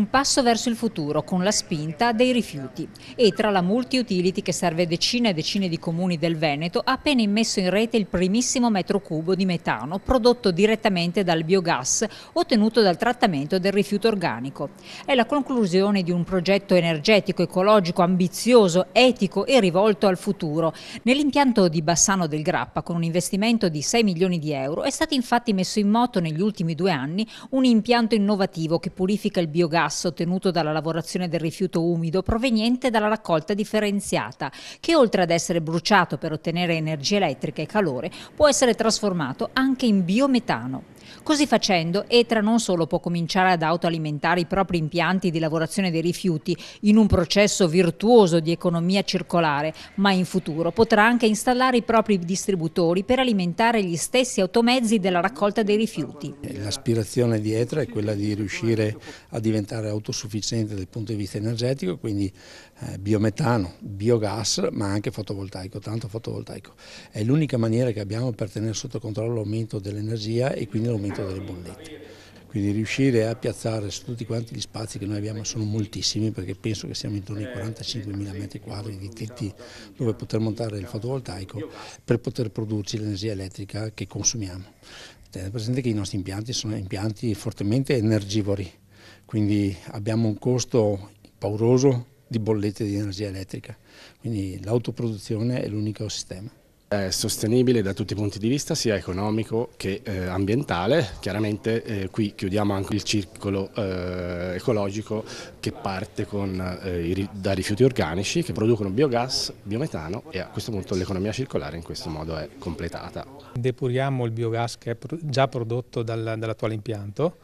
un passo verso il futuro con la spinta dei rifiuti e tra la multi-utility che serve decine e decine di comuni del Veneto ha appena immesso in rete il primissimo metro cubo di metano prodotto direttamente dal biogas ottenuto dal trattamento del rifiuto organico. È la conclusione di un progetto energetico, ecologico, ambizioso, etico e rivolto al futuro. Nell'impianto di Bassano del Grappa con un investimento di 6 milioni di euro è stato infatti messo in moto negli ultimi due anni un impianto innovativo che purifica il biogas gas ottenuto dalla lavorazione del rifiuto umido proveniente dalla raccolta differenziata, che oltre ad essere bruciato per ottenere energia elettrica e calore, può essere trasformato anche in biometano. Così facendo, ETRA non solo può cominciare ad autoalimentare i propri impianti di lavorazione dei rifiuti in un processo virtuoso di economia circolare, ma in futuro potrà anche installare i propri distributori per alimentare gli stessi automezzi della raccolta dei rifiuti. Eh, l'aspirazione di ETRA è quella di riuscire a diventare autosufficiente dal punto di vista energetico, quindi eh, biometano, biogas, ma anche fotovoltaico, tanto fotovoltaico. È l'unica maniera che abbiamo per tenere sotto controllo l'aumento dell'energia e quindi l'aumento l'aumento delle bollette. Quindi riuscire a piazzare su tutti quanti gli spazi che noi abbiamo sono moltissimi perché penso che siamo intorno ai 45.000 metri quadri di tetti dove poter montare il fotovoltaico per poter produrci l'energia elettrica che consumiamo. Tenete presente che i nostri impianti sono impianti fortemente energivori, quindi abbiamo un costo pauroso di bollette di energia elettrica, quindi l'autoproduzione è l'unico sistema. È sostenibile da tutti i punti di vista, sia economico che eh, ambientale. Chiaramente eh, qui chiudiamo anche il circolo eh, ecologico che parte con, eh, i, da rifiuti organici che producono biogas, biometano e a questo punto l'economia circolare in questo modo è completata. Depuriamo il biogas che è già prodotto dal, dall'attuale impianto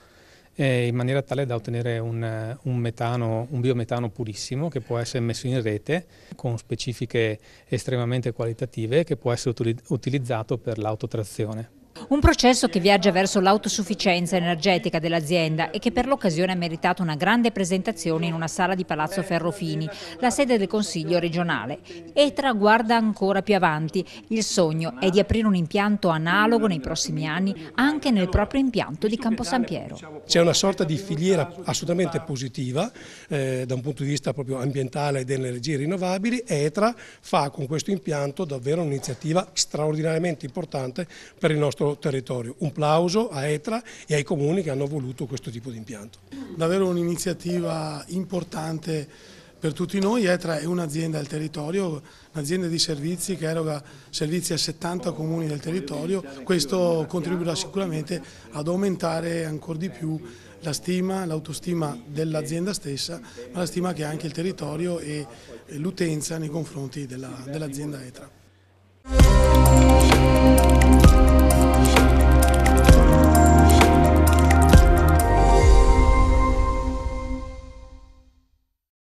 eh, in maniera tale da ottenere un, eh, un, metano, un, biometano purissimo che può essere messo in rete con specifiche estremamente qualitative che può essere utilizzato per l'autotrazione. Un processo che viaggia verso l'autosufficienza energetica dell'azienda e che per l'occasione ha meritato una grande presentazione in una sala di Palazzo Ferrofini, la sede del Consiglio regionale. ETRA guarda ancora più avanti. Il sogno è di aprire un impianto analogo nei prossimi anni anche nel proprio impianto di Campo San Piero. C'è una sorta di filiera assolutamente positiva eh, da un punto di vista proprio ambientale e delle energie rinnovabili. ETRA fa con questo impianto davvero un'iniziativa straordinariamente importante per il nostro territorio. Un plauso a ETRA e ai comuni che hanno voluto questo tipo di impianto. Davvero un'iniziativa importante per tutti noi. ETRA è un'azienda del territorio, un'azienda di servizi che eroga servizi a 70 comuni del territorio. Questo contribuirà sicuramente ad aumentare ancora di più la stima, l'autostima dell'azienda stessa, ma la stima che ha anche il territorio e l'utenza nei confronti dell'azienda dell ETRA.